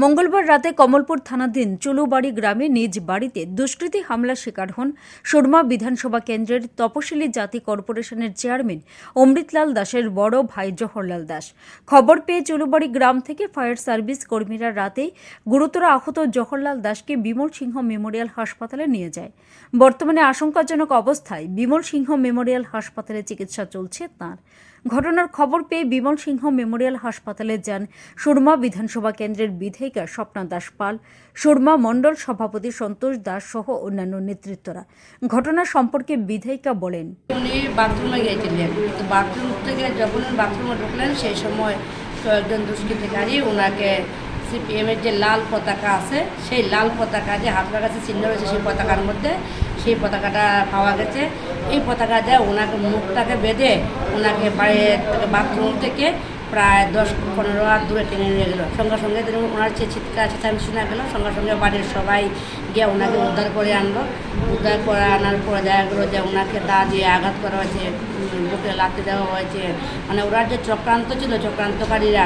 মঙ্গলবার রাতে কমলপুর থানাধীন চুলুবাড়ি গ্রামে নিজ বাড়িতে দুষ্কৃতী হামলা শিকার হন সুরমা বিধানসভা কেন্দ্রের তপশিলি জাতি কর্পোরেশনের চেয়ারম্যান অমৃতলাল দাসের বড় ভাই জহরলাল দাস খবর পেয়ে চুলুবাড়ি গ্রাম থেকে ফায়ার সার্ভিস কর্মীরা রাতেই গুরুতর আহত জহরলাল দাসকে বিমল সিংহ মেমোরিয়াল হাসপাতালে নিয়ে যায় বর্তমানে আশঙ্কাজনক অবস্থায় বিমল সিংহ মেমোরিয়াল হাসপাতালে চিকিৎসা চলছে তাঁর ঘটনার খবর পেয়ে বিমল সিংহ মেমোরিয়াল হাসপাতালে যান সুরমা বিধানসভা কেন্দ্রের বিধায়িকা স্বপ্না দাস পাল সুরমা মণ্ডল সভাপতি সন্তোষ দাস সহ অন্যান্য নেতৃত্বরা ঘটনা সম্পর্কে বিধায়িকা বলেন উনি বাথরুমে গিয়েছিলেন তো বাথরুম থেকে যখন বাথরুমে ঢুকলেন সেই সময় কয়েকজন দুষ্কৃতিকারী ওনাকে সিপিএমের যে লাল পতাকা আছে সেই লাল পতাকা যে হাতলার কাছে চিহ্ন রয়েছে সেই পতাকার মধ্যে সেই পতাকাটা পাওয়া গেছে এই পতাকা দিয়ে ওনাকে মুখটাকে বেঁধে ওনাকে থেকে বাথরুম থেকে প্রায় দশ পনেরো হাত দূরে টেনে নিয়ে গেল সঙ্গে সঙ্গে তিনি ওনার যে চিৎকার আমি শোনা গেল সঙ্গে সঙ্গে বাড়ির সবাই গিয়ে ওনাকে উদ্ধার করে আনলো উদ্ধার করে আনার পরে দেখা গেলো যে ওনাকে দা দিয়ে আঘাত করা হয়েছে বুকে লাথি দেওয়া হয়েছে মানে ওনার যে চক্রান্ত ছিল চক্রান্তকারীরা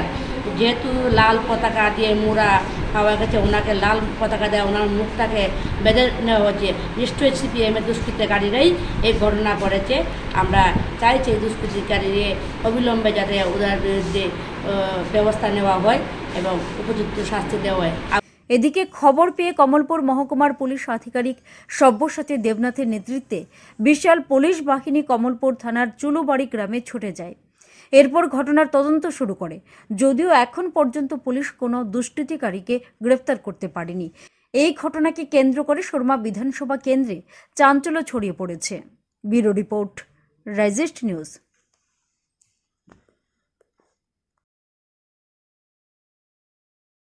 যেহেতু লাল পতাকা দিয়ে মোড়া পাওয়া গেছে ওনাকে লাল পতাকা দেয় ওনার মুখটাকে বেঁধে নেওয়া হচ্ছে নিশ্চয়ই সিপিএমের দুষ্কৃতিকারীরাই এই ঘটনা করেছে আমরা চাইছি এই দুষ্কৃতিকারীর অবিলম্বে যাতে ওদের বিরুদ্ধে ব্যবস্থা নেওয়া হয় এবং উপযুক্ত শাস্তি দেওয়া হয় এদিকে খবর পেয়ে কমলপুর মহকুমার পুলিশ আধিকারিক সব্যসাচী দেবনাথের নেতৃত্বে বিশাল পুলিশ বাহিনী কমলপুর থানার চুলুবাড়ি গ্রামে ছুটে যায় এরপর ঘটনার তদন্ত শুরু করে যদিও এখন পর্যন্ত পুলিশ কোনো দুষ্কৃতিকারীকে গ্রেফতার করতে পারেনি এই ঘটনাকে কেন্দ্র করে শর্মা বিধানসভা কেন্দ্রে চাঞ্চল্য ছড়িয়ে পড়েছে ব্যুরো রিপোর্ট রাইজেস্ট নিউজ